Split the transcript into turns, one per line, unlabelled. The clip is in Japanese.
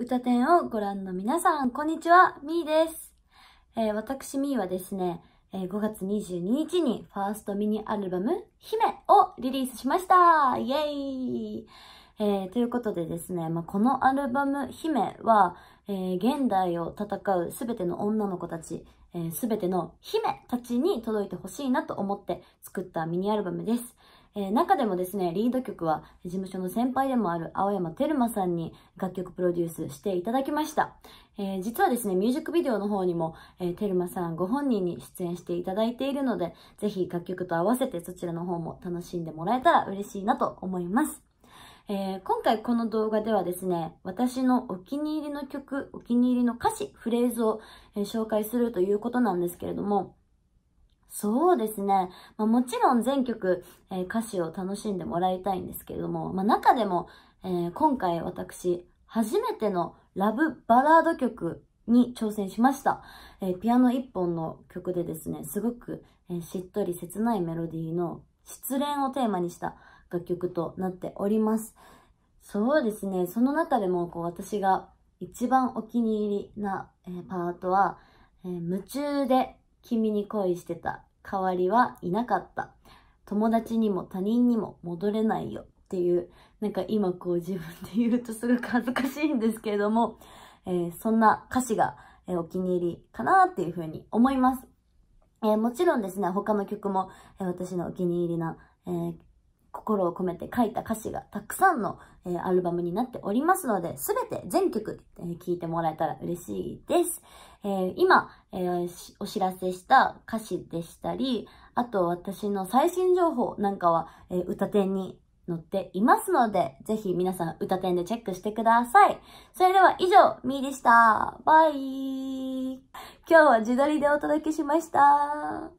歌展をご覧の皆さん、こんにちは、みーです。えー、私みーはですね、えー、5月22日にファーストミニアルバム、姫をリリースしましたイェイ、えー、ということでですね、まあ、このアルバム、姫は、えー、現代を戦うすべての女の子たち、す、え、べ、ての姫たちに届いてほしいなと思って作ったミニアルバムです。えー、中でもですね、リード曲は事務所の先輩でもある青山テルマさんに楽曲プロデュースしていただきました。えー、実はですね、ミュージックビデオの方にも、えー、テルマさんご本人に出演していただいているので、ぜひ楽曲と合わせてそちらの方も楽しんでもらえたら嬉しいなと思います。えー、今回この動画ではですね、私のお気に入りの曲、お気に入りの歌詞、フレーズを、え紹介するということなんですけれども、そうですね。まあ、もちろん全曲、えー、歌詞を楽しんでもらいたいんですけれども、まあ、中でも、えー、今回私、初めてのラブバラード曲に挑戦しました。えー、ピアノ一本の曲でですね、すごく、えしっとり切ないメロディーの失恋をテーマにした楽曲となっております。そうですね、その中でもこう私が一番お気に入りな、えパートは、え夢中で君に恋してた。代わりはいなかった。友達にも他人にも戻れないよっていう、なんか今こう自分で言うとすごく恥ずかしいんですけれども、えー、そんな歌詞が、えー、お気に入りかなっていうふうに思います。えー、もちろんですね、他の曲も、え私のお気に入りな、え心を込めて書いた歌詞がたくさんの、えー、アルバムになっておりますので、すべて全曲聴、えー、いてもらえたら嬉しいです。えー、今、えー、お知らせした歌詞でしたり、あと私の最新情報なんかは、えー、歌展に載っていますので、ぜひ皆さん歌展でチェックしてください。それでは以上、みーでした。バイ今日は自撮りでお届けしました。